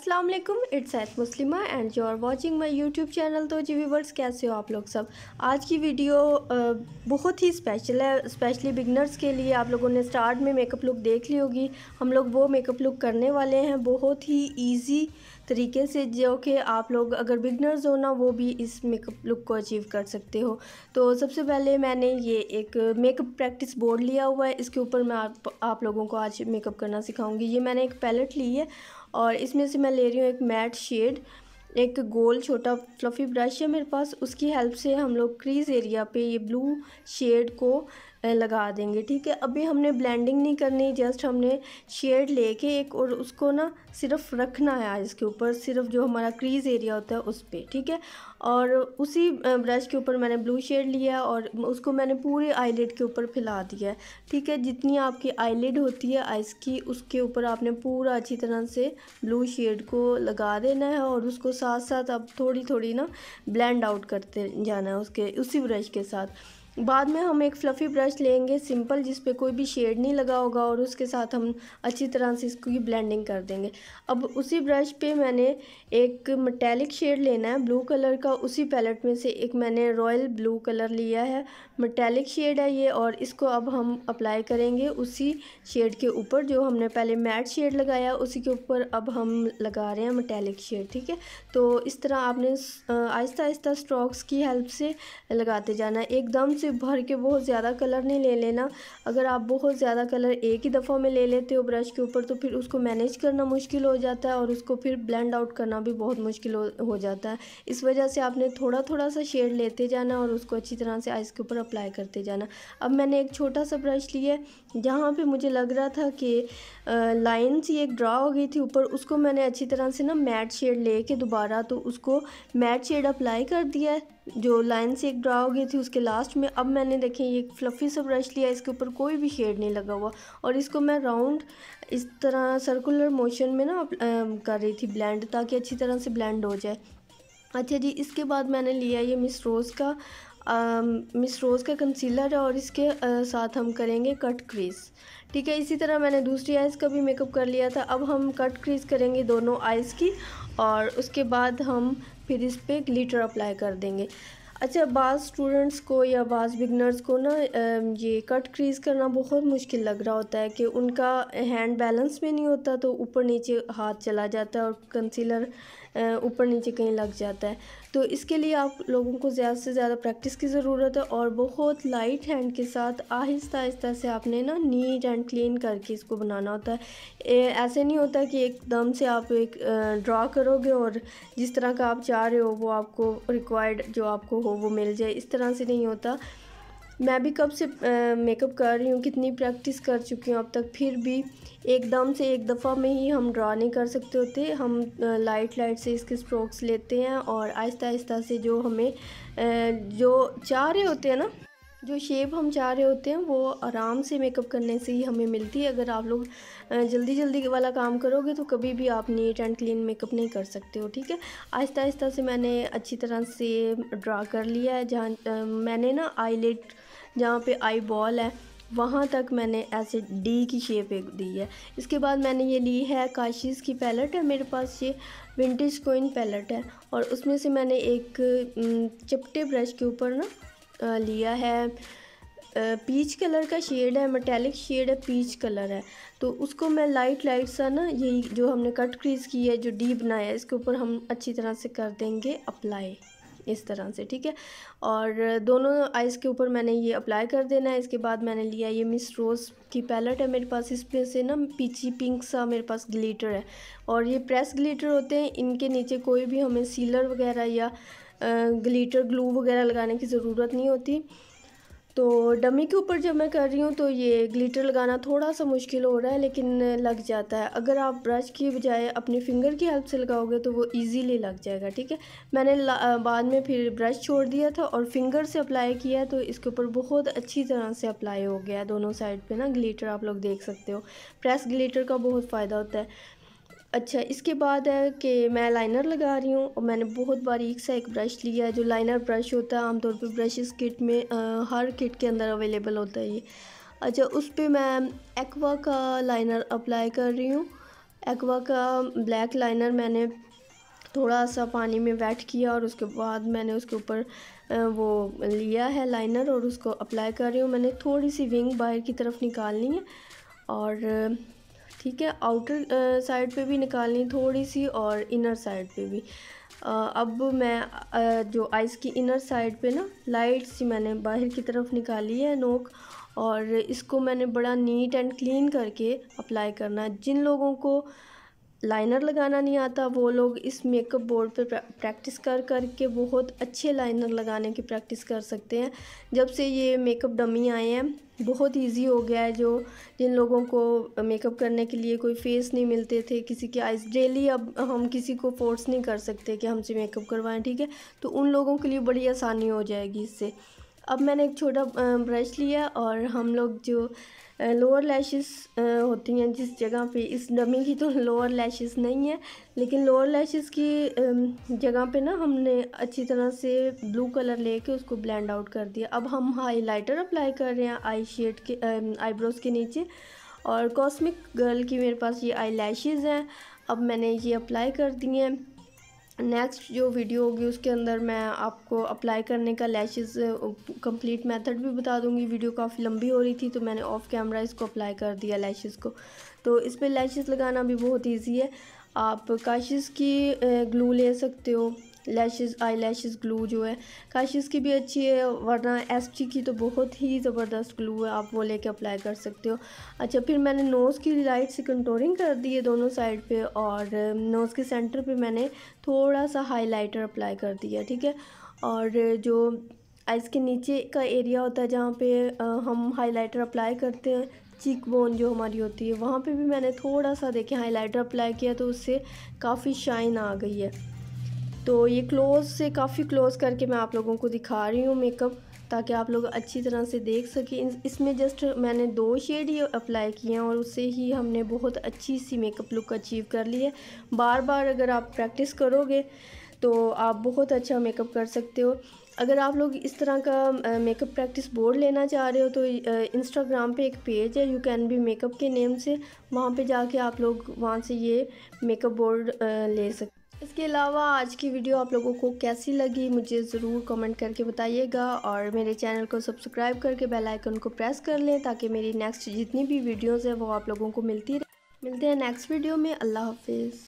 अस्सलाम वालेकुम it's at Muslima and you are watching my YouTube channel तो जी व्यूवर्स कैसे हो आप लोग सब आज की वीडियो बहुत ही स्पेशल है स्पेशली बिगनर्स के लिए आप लोगों ने स्टार्ट में मेकअप लुक देख ली होगी हम लोग वो मेकअप लुक करने वाले हैं बहुत ही ईजी तरीके से जो कि आप लोग अगर बिगनर्स हो ना वो भी इस मेकअप लुक को अचीव कर सकते हो तो सबसे पहले मैंने ये एक मेकअप प्रैक्टिस बोर्ड लिया हुआ है इसके ऊपर मैं आप आप लोगों को आज मेकअप करना सिखाऊंगी ये मैंने एक पैलेट ली है और इसमें से मैं ले रही हूँ एक मैट शेड एक गोल छोटा फ्लफ़ी ब्रश है मेरे पास उसकी हेल्प से हम लोग क्रीज एरिया पे ये ब्लू शेड को लगा देंगे ठीक है अभी हमने ब्लेंडिंग नहीं करनी जस्ट हमने शेड लेके एक और उसको ना सिर्फ रखना है आज के ऊपर सिर्फ जो हमारा क्रीज एरिया होता है उस पर ठीक है और उसी ब्रश के ऊपर मैंने ब्लू शेड लिया और उसको मैंने पूरे आईलेट के ऊपर फैला दिया है ठीक है जितनी आपकी आईलेड होती है आइस की उसके ऊपर आपने पूरा अच्छी तरह से ब्लू शेड को लगा देना है और उसको साथ साथ आप थोड़ी थोड़ी ना ब्लेंड आउट करते जाना है उसके उसी ब्रश के साथ बाद में हम एक फ्लफ़ी ब्रश लेंगे सिंपल जिस पे कोई भी शेड नहीं लगा होगा और उसके साथ हम अच्छी तरह से इसकी ब्लेंडिंग कर देंगे अब उसी ब्रश पे मैंने एक मटैलिक शेड लेना है ब्लू कलर का उसी पैलेट में से एक मैंने रॉयल ब्लू कलर लिया है मटैलिक शेड है ये और इसको अब हम अप्लाई करेंगे उसी शेड के ऊपर जो हमने पहले मैट शेड लगाया उसी के ऊपर अब हम लगा रहे हैं मटैलिक शेड ठीक है तो इस तरह आपने आहिस्ता आहिस्ता स्ट्रोक्स की हेल्प से लगाते जाना एकदम से भर के बहुत ज़्यादा कलर नहीं ले लेना अगर आप बहुत ज़्यादा कलर एक ही दफ़ा में ले लेते हो ब्रश के ऊपर तो फिर उसको मैनेज करना मुश्किल हो जाता है और उसको फिर ब्लेंड आउट करना भी बहुत मुश्किल हो, हो जाता है इस वजह से आपने थोड़ा थोड़ा सा शेड लेते जाना और उसको अच्छी तरह से आइस के ऊपर अप्लाई करते जाना अब मैंने एक छोटा सा ब्रश लिया जहाँ पर मुझे लग रहा था कि लाइन सी एक ड्रा हो गई थी ऊपर उसको मैंने अच्छी तरह से ना मैट शेड ले दोबारा तो उसको मैट शेड अप्लाई कर दिया है जो लाइन से एक ड्रा हो गई थी उसके लास्ट में अब मैंने देखें ये फ्लफ़ी सा ब्रश लिया इसके ऊपर कोई भी शेड नहीं लगा हुआ और इसको मैं राउंड इस तरह सर्कुलर मोशन में ना कर रही थी ब्लेंड ताकि अच्छी तरह से ब्लेंड हो जाए अच्छा जी इसके बाद मैंने लिया ये मिस रोज़ का मिस रोज़ का कंसीलर है और इसके आ, साथ हम करेंगे कट क्रीज ठीक है इसी तरह मैंने दूसरी आइज़ का भी मेकअप कर लिया था अब हम कट क्रीज करेंगे दोनों आइज़ की और उसके बाद हम फिर इस पर ग्लीटर अप्लाई कर देंगे अच्छा बाज़ स्टूडेंट्स को या बाज़ बिगनर्स को ना ये कट क्रीज करना बहुत मुश्किल लग रहा होता है कि उनका हैंड बैलेंस में नहीं होता तो ऊपर नीचे हाथ चला जाता है और कंसीलर ऊपर नीचे कहीं लग जाता है तो इसके लिए आप लोगों को ज़्यादा से ज़्यादा प्रैक्टिस की ज़रूरत है और बहुत लाइट हैंड के साथ आहिस्ता आहिस्ता से आपने ना नीट एंड क्लीन करके इसको बनाना होता है ए, ऐसे नहीं होता कि एकदम से आप एक ड्रा करोगे और जिस तरह का आप चाह रहे हो वो आपको रिक्वायर्ड जो आपको हो वो मिल जाए इस तरह से नहीं होता मैं भी कब से मेकअप कर रही हूँ कितनी प्रैक्टिस कर चुकी हूँ अब तक फिर भी एकदम से एक दफ़ा में ही हम ड्रा नहीं कर सकते होते हम लाइट लाइट से इसके स्ट्रोक्स लेते हैं और आहिस्ता आहिस्ता से जो हमें जो चाह रहे होते हैं ना जो शेप हम चाह रहे होते हैं वो आराम से मेकअप करने से ही हमें मिलती है अगर आप लोग जल्दी जल्दी वाला काम करोगे तो कभी भी आप नीट एंड क्लीन मेकअप नहीं कर सकते हो ठीक है आहिस्ता आहिस्ता से मैंने अच्छी तरह से ड्रा कर लिया है जहाँ मैंने ना आईलेट जहाँ पे आई बॉल है वहाँ तक मैंने ऐसे डी की शेप एक दी है इसके बाद मैंने ये ली है काशिस की पैलेट है मेरे पास ये विंटेज कोइन पैलेट है और उसमें से मैंने एक चपटे ब्रश के ऊपर ना लिया है पीच कलर का शेड है मेटेलिक शेड है पीच कलर है तो उसको मैं लाइट लाइट सा ना यही जो हमने कट क्रीज की है जो डी बनाया है इसके ऊपर हम अच्छी तरह से कर देंगे अप्लाई इस तरह से ठीक है और दोनों आइज़ के ऊपर मैंने ये अप्लाई कर देना है इसके बाद मैंने लिया ये मिस रोज़ की पैलेट है मेरे पास इसमें से ना पीची पिंक सा मेरे पास ग्लीटर है और ये प्रेस ग्लीटर होते हैं इनके नीचे कोई भी हमें सीलर वगैरह या ग्लीटर ग्लू वगैरह लगाने की ज़रूरत नहीं होती तो डमी के ऊपर जब मैं कर रही हूँ तो ये ग्लिटर लगाना थोड़ा सा मुश्किल हो रहा है लेकिन लग जाता है अगर आप ब्रश की बजाय अपने फिंगर की हेल्प से लगाओगे तो वो इजीली लग जाएगा ठीक है मैंने बाद में फिर ब्रश छोड़ दिया था और फिंगर से अप्लाई किया तो इसके ऊपर बहुत अच्छी तरह से अप्लाई हो गया दोनों साइड पर ना ग्लीटर आप लोग देख सकते हो प्रेस ग्लीटर का बहुत फ़ायदा होता है अच्छा इसके बाद है कि मैं लाइनर लगा रही हूँ और मैंने बहुत बारीक सा एक ब्रश लिया है जो लाइनर ब्रश होता है आमतौर पर ब्रशेस किट में आ, हर किट के अंदर अवेलेबल होता है ये अच्छा उस पर मैं एक्वा का लाइनर अप्लाई कर रही हूँ एक्वा का ब्लैक लाइनर मैंने थोड़ा सा पानी में वेट किया और उसके बाद मैंने उसके ऊपर वो लिया है लाइनर और उसको अप्लाई कर रही हूँ मैंने थोड़ी सी विंग बाहर की तरफ निकालनी है और ठीक है आउटर साइड पे भी निकालनी थोड़ी सी और इनर साइड पे भी आ, अब मैं आ, जो आइस की इनर साइड पे ना लाइट सी मैंने बाहर की तरफ निकाली है नोक और इसको मैंने बड़ा नीट एंड क्लीन करके अप्लाई करना है जिन लोगों को लाइनर लगाना नहीं आता वो लोग इस मेकअप बोर्ड पर प्रैक्टिस कर कर के बहुत अच्छे लाइनर लगाने की प्रैक्टिस कर सकते हैं जब से ये मेकअप डमी आए हैं बहुत इजी हो गया है जो जिन लोगों को मेकअप करने के लिए कोई फेस नहीं मिलते थे किसी के आइज डेली अब हम किसी को फोर्स नहीं कर सकते कि हमसे मेकअप करवाएं ठीक है तो उन लोगों के लिए बड़ी आसानी हो जाएगी इससे अब मैंने एक छोटा ब्रश लिया और हम लोग जो लोअर लैशेस होती हैं जिस जगह पे इस डमी की तो लोअर लैशेस नहीं है लेकिन लोअर लैशेस की जगह पे ना हमने अच्छी तरह से ब्लू कलर लेके उसको ब्लेंड आउट कर दिया अब हम हाइलाइटर अप्लाई कर रहे हैं आई शेड के आईब्रोज़ के नीचे और कॉस्मिक गर्ल की मेरे पास ये आई हैं अब मैंने ये अप्लाई कर दी हैं नेक्स्ट जो वीडियो होगी उसके अंदर मैं आपको अप्लाई करने का लैशेस कंप्लीट मेथड भी बता दूंगी वीडियो काफ़ी लंबी हो रही थी तो मैंने ऑफ कैमरा इसको अप्लाई कर दिया लैशेस को तो इस पर लैशेस लगाना भी बहुत इजी है आप काशिश की ग्लू ले सकते हो लैशेस आई लैशेस ग्लू जो है काशिश की भी अच्छी है वरना एस की तो बहुत ही ज़बरदस्त ग्लू है आप वो लेके अप्लाई कर सकते हो अच्छा फिर मैंने नोज़ की लाइट से कंटोरिंग कर दी है दोनों साइड पे और नोज़ के सेंटर पे मैंने थोड़ा सा हाइलाइटर अप्लाई कर दिया ठीक है और जो आइज़ के नीचे का एरिया होता है जहाँ पे हम हाई अप्लाई करते हैं चिक बोन जो हमारी होती है वहाँ पे भी मैंने थोड़ा सा देखे हाइलाइटर अप्लाई किया तो उससे काफ़ी शाइन आ गई है तो ये क्लोज़ से काफ़ी क्लोज़ करके मैं आप लोगों को दिखा रही हूँ मेकअप ताकि आप लोग अच्छी तरह से देख सकें इसमें जस्ट मैंने दो शेड ही अप्लाई किए हैं और उससे ही हमने बहुत अच्छी सी मेकअप लुक अचीव कर ली है बार बार अगर आप प्रैक्टिस करोगे तो आप बहुत अच्छा मेकअप कर सकते हो अगर आप लोग इस तरह का मेकअप प्रैक्टिस बोर्ड लेना चाह रहे हो तो इंस्टाग्राम पे एक पेज है यू कैन बी मेकअप के नेम से वहाँ पे जाके आप लोग वहाँ से ये मेकअप बोर्ड ले सकते इसके अलावा आज की वीडियो आप लोगों को कैसी लगी मुझे ज़रूर कमेंट करके बताइएगा और मेरे चैनल को सब्सक्राइब करके बेल आइकन को प्रेस कर लें ताकि मेरी नेक्स्ट जितनी भी वीडियोस हैं वो आप लोगों को मिलती रहे मिलते हैं नेक्स्ट वीडियो में अल्लाह हाफिज़